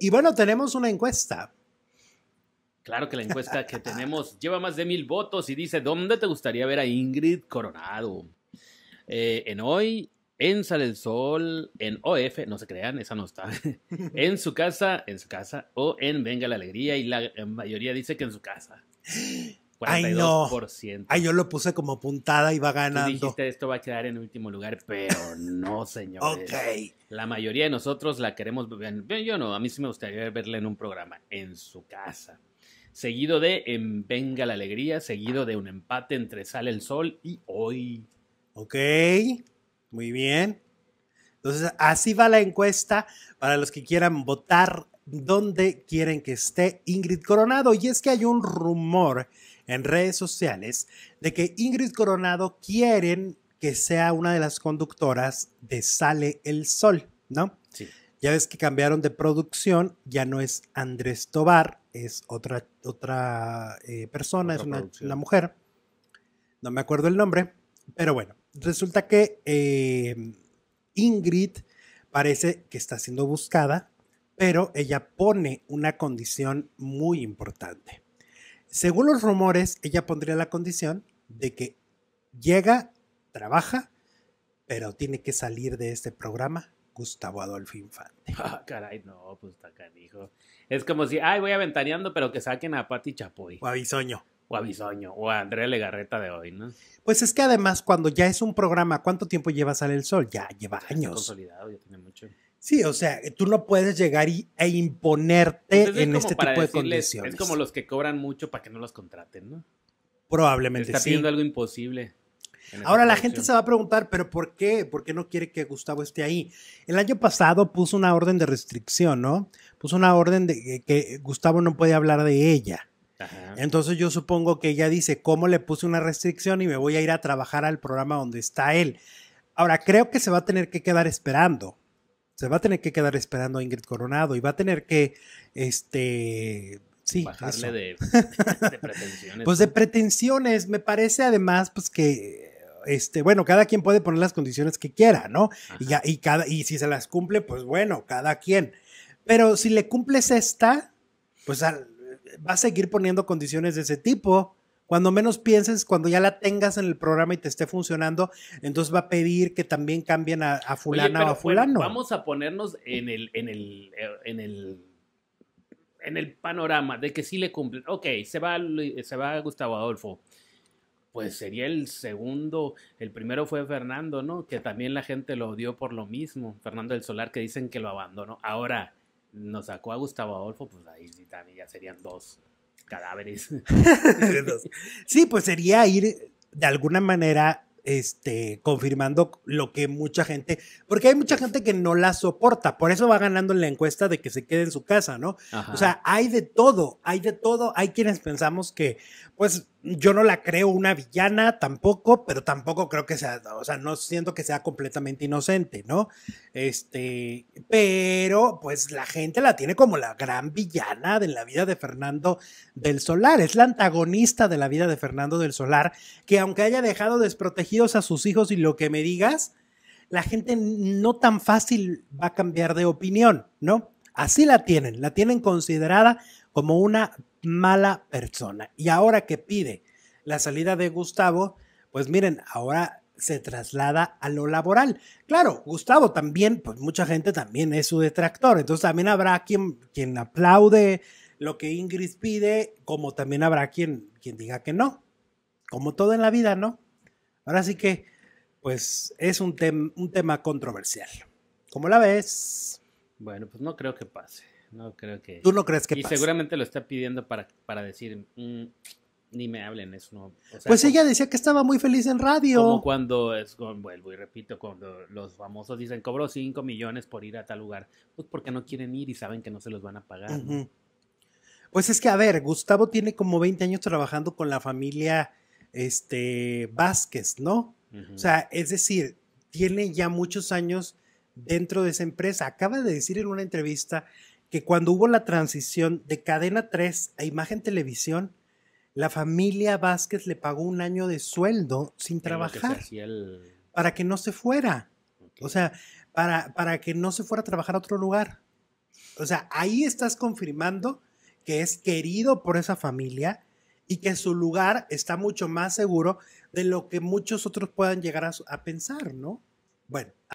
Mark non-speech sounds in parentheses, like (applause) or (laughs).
Y bueno, tenemos una encuesta. Claro que la encuesta que tenemos (laughs) lleva más de mil votos y dice, ¿dónde te gustaría ver a Ingrid Coronado? Eh, en hoy, en Sale el Sol, en OF, no se crean, esa no está, (laughs) en su casa, en su casa, o en Venga la Alegría, y la mayoría dice que en su casa. (gasps) Ay, no. Ay, yo lo puse como puntada y va ganando. Tú dijiste esto va a quedar en último lugar, pero no, (laughs) señores. ok. La mayoría de nosotros la queremos ver. Yo no, a mí sí me gustaría verla en un programa, en su casa. Seguido de en Venga la Alegría, seguido de un empate entre Sale el Sol y Hoy. Ok, muy bien. Entonces, así va la encuesta para los que quieran votar dónde quieren que esté Ingrid Coronado. Y es que hay un rumor en redes sociales de que Ingrid Coronado quieren que sea una de las conductoras de Sale el Sol, ¿no? Sí. Ya ves que cambiaron de producción, ya no es Andrés Tobar, es otra, otra eh, persona, es una, mujer. No me acuerdo el nombre, pero bueno, resulta que eh, Ingrid parece que está siendo buscada pero ella pone una condición muy importante. Según los rumores, ella pondría la condición de que llega, trabaja, pero tiene que salir de este programa Gustavo Adolfo Infante. (laughs) Ah, caray, no, pues está canijo. Es como si, ay, voy aventaneando, pero que saquen a Pati Chapoy. O a Bisoño. O a o Andrea Legarreta de hoy, ¿no? Pues es que además, cuando ya es un programa, ¿cuánto tiempo lleva Sale el Sol? Ya lleva años. consolidado, ya tiene mucho. Sí, o sea, eh, tú no puedes llegar y, e imponerte pues, en este tipo de condiciones. Es como los que cobran mucho para que no los contraten, ¿no? Probablemente Está sí. Está pidiendo algo imposible. Ahora la gente se va a preguntar, ¿pero por qué? ¿Por qué no quiere que Gustavo esté ahí? El año pasado puso una orden de restricción, ¿no? Puso una orden de eh, que Gustavo no puede hablar de ella. Entonces yo supongo que ella dice, ¿cómo le puse una restricción y me voy a ir a trabajar al programa donde está él? Ahora creo que se va a tener que quedar esperando se va a tener que quedar esperando a Ingrid Coronado y va a tener que, este, sí, bajarle (laughs) de, pretensiones. pues de pretensiones, me parece además, pues que, este, bueno, cada quien puede poner las condiciones que quiera, ¿no? Y, y, cada, y si se las cumple, pues bueno, cada quien. Pero si le cumples esta, pues ah, va a seguir poniendo condiciones de ese tipo cuando menos pienses, cuando ya la tengas en el programa y te esté funcionando, entonces va a pedir que también cambien a, a fulana o a fulano. vamos a ponernos en el, en el, en el, en el panorama de que sí le cumplen. Ok, se va, se va Gustavo Adolfo. Pues sería el segundo, el primero fue Fernando, ¿no? Que también la gente lo odió por lo mismo. Fernando del Solar, que dicen que lo abandonó. Ahora, nos sacó a Gustavo Adolfo, pues ahí sí también ya serían dos cadáveres. (laughs) sí, pues sería ir de alguna manera este, confirmando lo que mucha gente, porque hay mucha gente que no la soporta, por eso va ganando en la encuesta de que se quede en su casa, ¿no? O sea, hay de todo, hay de todo, hay quienes pensamos que, pues, yo no la creo una villana tampoco, pero tampoco creo que sea, o sea, no siento que sea completamente inocente, ¿no? Este, pero pues la gente la tiene como la gran villana de la vida de Fernando del Solar, es la antagonista de la vida de Fernando del Solar, que aunque haya dejado desprotegidos a sus hijos y lo que me digas, la gente no tan fácil va a cambiar de opinión, ¿no? Así la tienen, la tienen considerada como una mala persona. Y ahora que pide la salida de Gustavo, pues miren, ahora se traslada a lo laboral. Claro, Gustavo también, pues mucha gente también es su detractor, entonces también habrá quien, quien aplaude lo que Ingrid pide, como también habrá quien, quien diga que no, como todo en la vida, ¿no? Ahora sí que, pues es un, un tema controversial. ¿Cómo la ves? Bueno, pues no creo que pase. No creo que. ¿Tú no crees que y seguramente lo está pidiendo para, para decir. Mm, ni me hablen, eso no. pues ella decía que estaba muy feliz en radio. Como cuando, es, vuelvo y repito, cuando los famosos dicen cobró 5 millones por ir a tal lugar, pues porque no quieren ir y saben que no se los van a pagar. Pues es que, a ver, Gustavo tiene como 20 años trabajando con la familia este, Vázquez, ¿no? O sea, es decir, tiene ya muchos años dentro de esa empresa. Acaba de decir en una entrevista que cuando hubo la transición de cadena 3 a imagen televisión, la familia Vázquez le pagó un año de sueldo sin trabajar para que no se fuera. O sea, para, para que no se fuera a trabajar a otro lugar. O sea, ahí estás confirmando que es querido por esa familia y que su lugar está mucho más seguro de lo que muchos otros puedan llegar a pensar, ¿no? Bueno,